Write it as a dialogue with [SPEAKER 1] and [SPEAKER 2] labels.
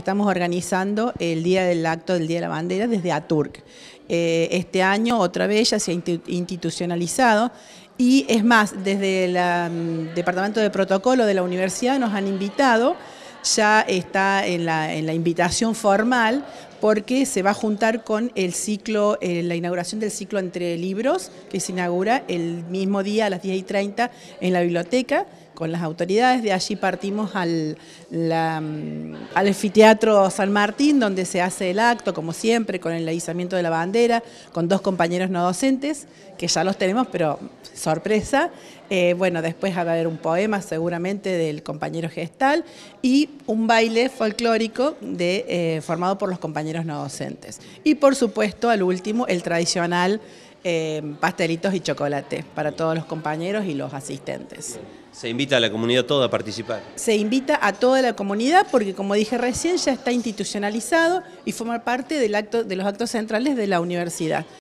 [SPEAKER 1] Estamos organizando el día del acto del Día de la Bandera desde ATURC. Eh, este año otra vez ya se ha institucionalizado y es más, desde el mm, Departamento de Protocolo de la Universidad nos han invitado, ya está en la, en la invitación formal porque se va a juntar con el ciclo, eh, la inauguración del ciclo entre libros, que se inaugura el mismo día a las 10 y 30 en la biblioteca, con las autoridades. De allí partimos al, mm, al anfiteatro San Martín, donde se hace el acto, como siempre, con el izamiento de la bandera, con dos compañeros no docentes, que ya los tenemos, pero sorpresa. Eh, bueno, después va a haber un poema seguramente del compañero gestal y un baile folclórico eh, formado por los compañeros no docentes. Y por supuesto, al último, el tradicional eh, pastelitos y chocolate para todos los compañeros y los asistentes.
[SPEAKER 2] ¿Se invita a la comunidad toda a participar?
[SPEAKER 1] Se invita a toda la comunidad porque, como dije recién, ya está institucionalizado y forma parte del acto, de los actos centrales de la universidad.